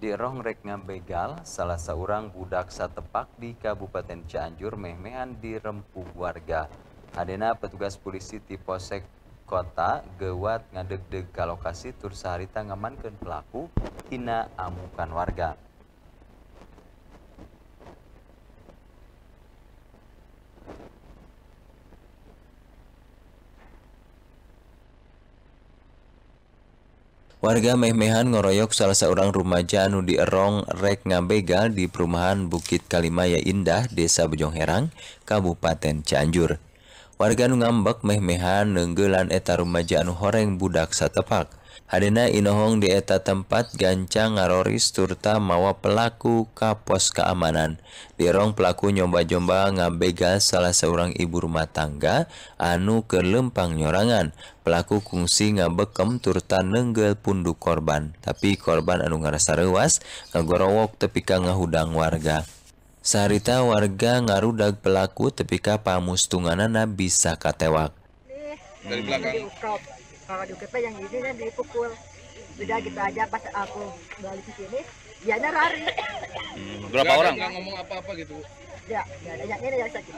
di Rongrek Ngabegal, salah seorang budak satepak di Kabupaten Cianjur memehan dirempuh rempuh warga. Adena petugas polisi di Posek Kota Gewat ngadeg-deg ke lokasi tur sehari tangaman pelaku tina amukan warga. Warga meh-mehan ngoroyok salah seorang rumaja anu dierong rek ngabegal di perumahan Bukit Kalimaya Indah, Desa Bejongherang, Kabupaten Cianjur. Warga nu ngambek meh nenggelan eta rumaja anu horeng budak satepak. Ana Iohong di eta tempat gancang ngaroris turta mawa pelaku kapos keamanan dirong pelaku nyomba-jomba ngabega salah seorang ibu rumah tangga anuker lepang nyorangan pelaku kugsi ngabekem turta nenggel pundu korban tapi korban anu ngaras ruas ngagorongok tepika ngahudang warga syahita warga ngaru dagpelaku tepika pamustungunganan Na bisa kawak kalau di UKP yang ini kan dipukul sudah kita gitu aja pas aku balik ke sini dia lari hmm, berapa orang nggak ngomong apa-apa gitu ya nggak ada yang ini yang sakit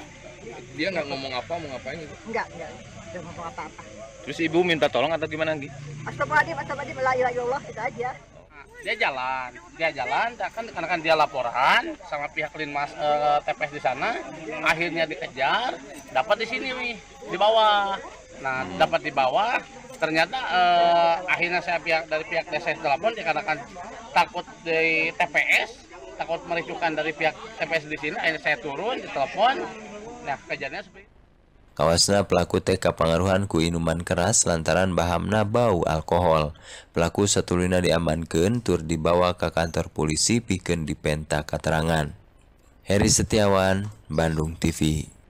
dia nggak ngomong apa mau ngapain gitu nggak nggak nggak ngomong apa-apa terus ibu minta tolong atau gimana lagi astagfirullahaladzim astagfirullahaladzim la ilaha illallah itu aja nah, dia jalan dia jalan kan karena kan dia laporan sama pihak linmas e, eh, TPS di sana akhirnya dikejar dapat di sini nih di bawah nah dapat di bawah ternyata eh, akhirnya saya pihak dari pihak desa telepon dikarenakan takut dari TPS takut merisukan dari pihak TPS di sini akhirnya saya turun telepon. nah kejadiannya seperti Kawasna pelaku teh kapangaruhan ku inuman keras lantaran bahamna bau alkohol. Pelaku satulina diamankan tur dibawa ke kantor polisi pikeun dipenta keterangan. Heri Setiawan, Bandung TV.